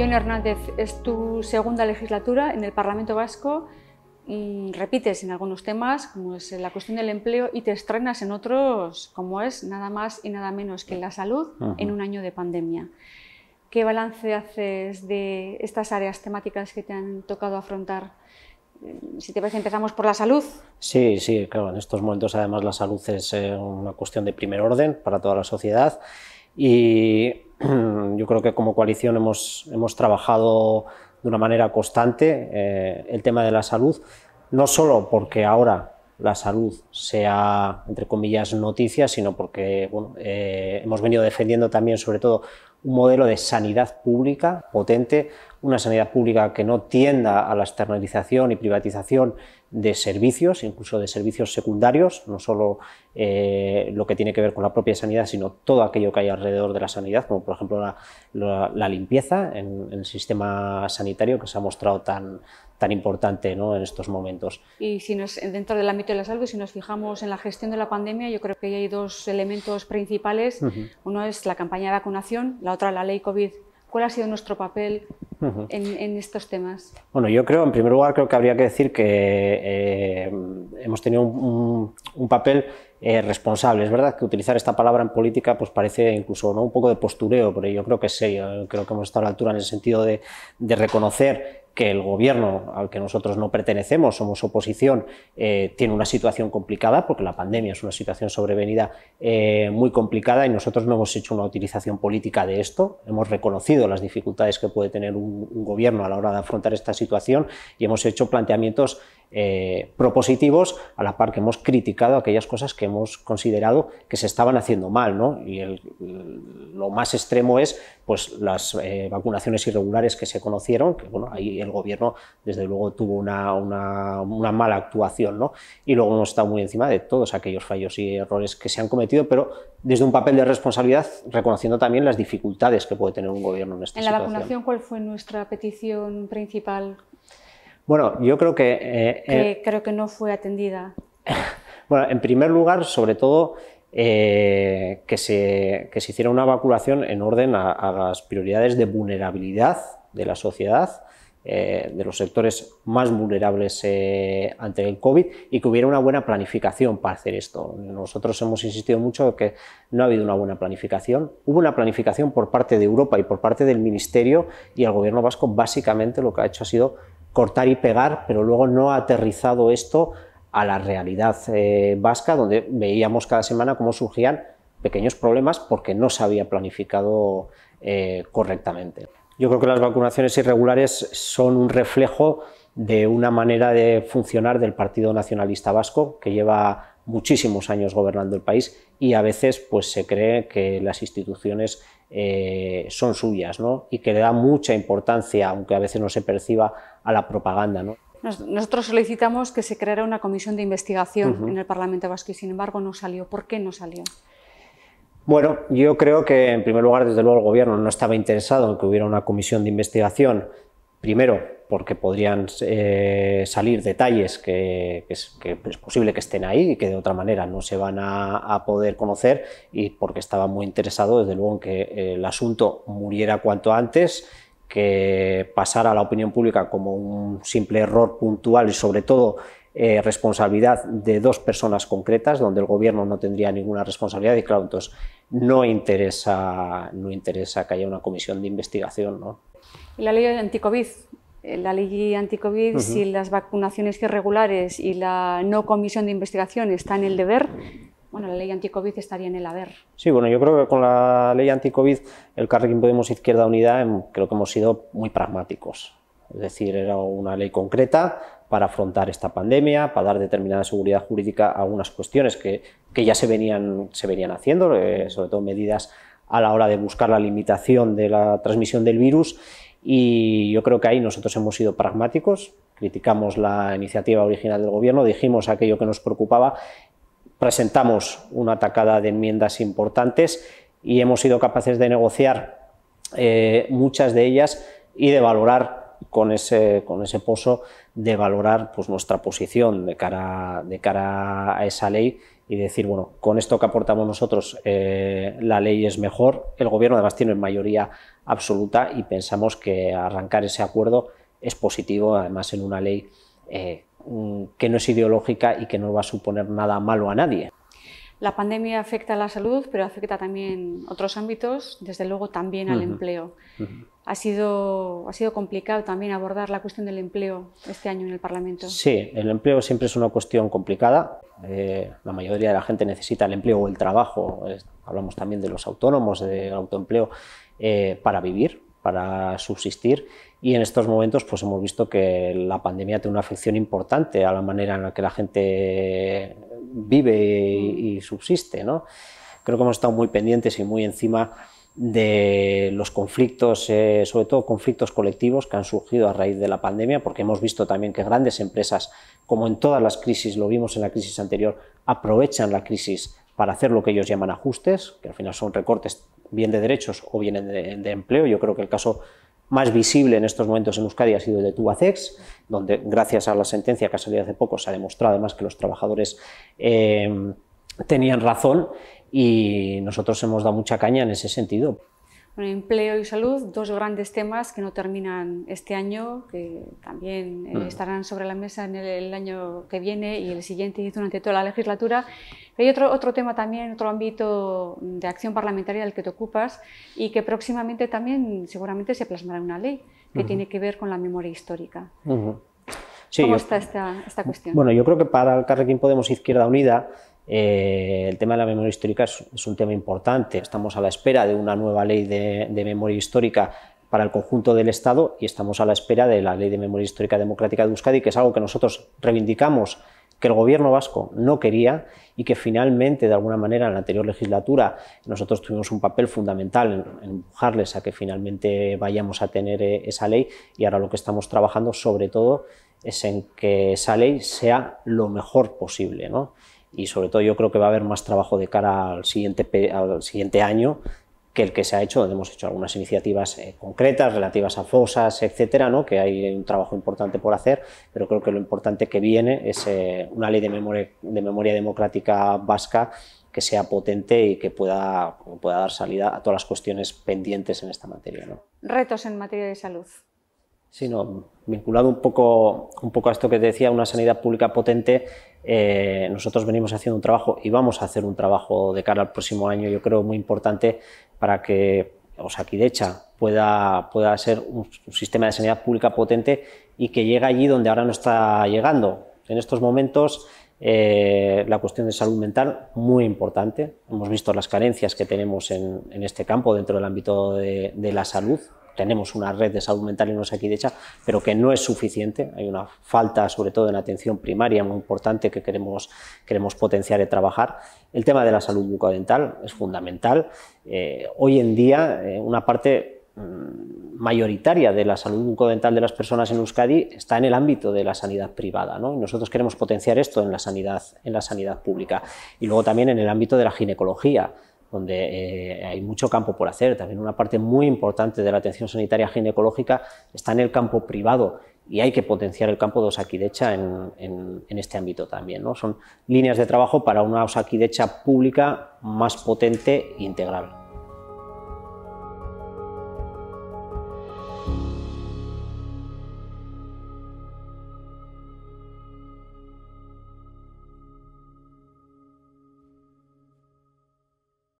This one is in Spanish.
Jon Hernández, es tu segunda legislatura en el Parlamento Vasco. Repites en algunos temas, como es la cuestión del empleo, y te estrenas en otros, como es nada más y nada menos que la salud en un año de pandemia. ¿Qué balance haces de estas áreas temáticas que te han tocado afrontar? Eh, si te parece, empezamos por la salud. Sí, sí, claro. En estos momentos, además, la salud es eh, una cuestión de primer orden para toda la sociedad. Y yo creo que como coalición hemos, trabajado de una manera constante eh, el tema de la salud, no solo porque ahora la salud sea, entre comillas, noticia, sino porque eh, hemos venido defendiendo también, sobre todo, un modelo de sanidad pública potente, una sanidad pública que no tienda a la externalización y privatización, de servicios, incluso de servicios secundarios, no solo eh, lo que tiene que ver con la propia sanidad, sino todo aquello que hay alrededor de la sanidad, como por ejemplo la, limpieza en, el sistema sanitario que se ha mostrado tan, tan importante en estos momentos. Y si nos, dentro del ámbito de la salud, si nos fijamos en la gestión de la pandemia, yo creo que hay dos elementos principales. Uno es la campaña de vacunación, la otra la ley COVID ¿Cuál ha sido nuestro papel en, estos temas? Bueno, yo creo, en primer lugar, creo que habría que decir que eh, hemos tenido un, papel eh, responsable. Es verdad que utilizar esta palabra en política pues parece incluso ¿no? un poco de postureo, pero yo creo que sí, yo creo que hemos estado a la altura en el sentido de reconocer que el gobierno al que nosotros no pertenecemos, somos oposición, eh, tiene una situación complicada, porque la pandemia es una situación sobrevenida eh, muy complicada y nosotros no hemos hecho una utilización política de esto, hemos reconocido las dificultades que puede tener un, gobierno a la hora de afrontar esta situación y hemos hecho planteamientos eh, propositivos, a la par que hemos criticado aquellas cosas que hemos considerado que se estaban haciendo mal. Y lo más extremo es pues, las vacunaciones irregulares que se conocieron, que bueno, ahí el gobierno, desde luego, tuvo una, mala actuación. ¿no? Y luego hemos estado muy encima de todos aquellos fallos y errores que se han cometido, pero desde un papel de responsabilidad, reconociendo también las dificultades que puede tener un gobierno en esta En la vacunación, ¿cuál fue nuestra petición principal? Bueno, yo creo que... Eh, eh, creo que no fue atendida. bueno, en primer lugar, sobre todo, eh, que, se, se, hiciera una vacunación en orden a, a, las prioridades de vulnerabilidad de la sociedad eh, de los sectores más vulnerables eh, ante el COVID y que hubiera una buena planificación para hacer esto. Nosotros hemos insistido mucho que no ha habido una buena planificación. Hubo una planificación por parte de Europa y por parte del Ministerio y el Gobierno vasco básicamente lo que ha hecho ha sido cortar y pegar, pero luego no ha aterrizado esto a la realidad eh, vasca, donde veíamos cada semana cómo surgían pequeños problemas porque no se había planificado correctamente. Yo creo que las vacunaciones irregulares son un reflejo de una manera de funcionar del Partido Nacionalista Vasco, que lleva muchísimos años gobernando el país y a veces pues, se cree que las instituciones eh, son suyas y que le da mucha importancia, aunque a veces no se perciba, a la propaganda. Nosotros solicitamos que se creara una comisión de investigación en el Parlamento Vasco y sin embargo no salió. ¿Por qué no salió? Bueno, yo creo que en primer lugar, desde luego, el gobierno no estaba interesado en que hubiera una comisión de investigación. Primero, porque podrían eh, salir detalles que, es, posible que estén ahí y que de otra manera no se van a poder conocer y porque estaba muy interesado, desde luego, en que eh, el asunto muriera cuanto antes que pasara a la opinión pública como un simple error puntual y sobre todo eh, responsabilidad de dos personas concretas, donde el gobierno no tendría ninguna responsabilidad, y claro, entonces no interesa, no interesa que haya una comisión de investigación. ¿no? ¿Y la ley anticovid? Eh, la ley anticovid, si las vacunaciones irregulares y la no comisión de investigación está en el deber, bueno, la ley anticovid estaría en el haber. Sí, bueno, yo creo que con la ley anticovid, el Carrequín Podemos Izquierda Unida, em, creo que hemos sido muy pragmáticos. Es decir, era una ley concreta, para afrontar esta pandemia, para dar determinada seguridad jurídica a algunas cuestiones que, ya se venían, se venían haciendo, eh, sobre todo medidas a la hora de buscar la limitación de la transmisión del virus. Y yo creo que ahí nosotros hemos sido pragmáticos, criticamos la iniciativa original del Gobierno, dijimos aquello que nos preocupaba, presentamos una atacada de enmiendas importantes y hemos sido capaces de negociar eh, muchas de ellas y de valorar con ese, con ese pozo de valorar pues, nuestra posición de cara, a esa ley y decir, bueno, con esto que aportamos nosotros, eh, la ley es mejor, el gobierno además tiene mayoría absoluta y pensamos que arrancar ese acuerdo es positivo, además en una ley eh, mm, que no es ideológica y que no va a suponer nada malo a nadie. La pandemia afecta a la salud, pero afecta también otros ámbitos, desde luego también al empleo. ha, sido, ha sido complicado también abordar la cuestión del empleo este año en el Parlamento. Sí, el empleo siempre es una cuestión complicada. Eh, la mayoría de la gente necesita el empleo o el trabajo. Eh, hablamos también de los autónomos, del autoempleo, eh, para vivir para subsistir y en estos momentos pues hemos visto que la pandemia tiene una afección importante a la manera en la que la gente vive y, subsiste. Creo que hemos estado muy pendientes y muy encima de los conflictos, eh, sobre todo conflictos colectivos que han surgido a raíz de la pandemia, porque hemos visto también que grandes empresas, como en todas las crisis, lo vimos en la crisis anterior, aprovechan la crisis para hacer lo que ellos llaman ajustes, que al final son recortes bien de derechos o bien de, empleo. Yo creo que el caso más visible en estos momentos en Euskadi ha sido el de Tubacex, donde gracias a la sentencia que ha salido hace poco se ha demostrado además que los trabajadores eh, tenían razón y nosotros hemos dado mucha caña en ese sentido. empleo y salud, dos grandes temas que no terminan este año, que también eh, mm. estarán sobre la mesa en el, año que viene y el siguiente y durante toda la legislatura hay otro, otro tema también, otro ámbito de acción parlamentaria del que te ocupas y que próximamente también seguramente se plasmará una ley que tiene que ver con la memoria histórica. ¿Cómo está esta, esta, cuestión? Bueno, yo creo que para el Carrequín Podemos Izquierda Unida eh, el tema de la memoria histórica es, un tema importante. Estamos a la espera de una nueva ley de, de memoria histórica para el conjunto del Estado y estamos a la espera de la Ley de Memoria Histórica Democrática de Euskadi, que es algo que nosotros reivindicamos que el gobierno vasco no quería y que finalmente, de alguna manera, en la anterior legislatura nosotros tuvimos un papel fundamental en, empujarles a que finalmente vayamos a tener eh, esa ley y ahora lo que estamos trabajando sobre todo es en que esa ley sea lo mejor posible. Y sobre todo yo creo que va a haber más trabajo de cara al siguiente, al siguiente año que el que se ha hecho, hemos hecho algunas iniciativas eh, concretas relativas a fosas, etcétera, ¿no? que hay un trabajo importante por hacer, pero creo que lo importante que viene es eh, una ley de memoria, de memoria democrática vasca que sea potente y que pueda, pueda dar salida a todas las cuestiones pendientes en esta materia. ¿no? Retos en materia de salud. Sí, vinculado un poco, un poco a esto que te decía, una sanidad pública potente eh, nosotros venimos haciendo un trabajo y vamos a hacer un trabajo de cara al próximo año, yo creo, muy importante para que Osakidecha pueda, pueda ser un, sistema de sanidad pública potente y que llegue allí donde ahora no está llegando. En estos momentos eh, la cuestión de salud mental, muy importante. Hemos visto las carencias que tenemos en, este campo dentro del ámbito de la salud, tenemos una red de salud mental en Euskadi aquí hecha, pero que no es suficiente. Hay una falta, sobre todo en atención primaria, muy importante que queremos, queremos potenciar y trabajar. El tema de la salud bucodental es fundamental. Eh, hoy en día, eh, una parte mm, mayoritaria de la salud bucodental de las personas en Euskadi está en el ámbito de la sanidad privada. Nosotros queremos potenciar esto en la, sanidad, en la sanidad pública y luego también en el ámbito de la ginecología donde eh, hay mucho campo por hacer. También una parte muy importante de la atención sanitaria ginecológica está en el campo privado y hay que potenciar el campo de osaquidecha en, en, este ámbito también. ¿no? Son líneas de trabajo para una osaquidecha pública más potente e integral.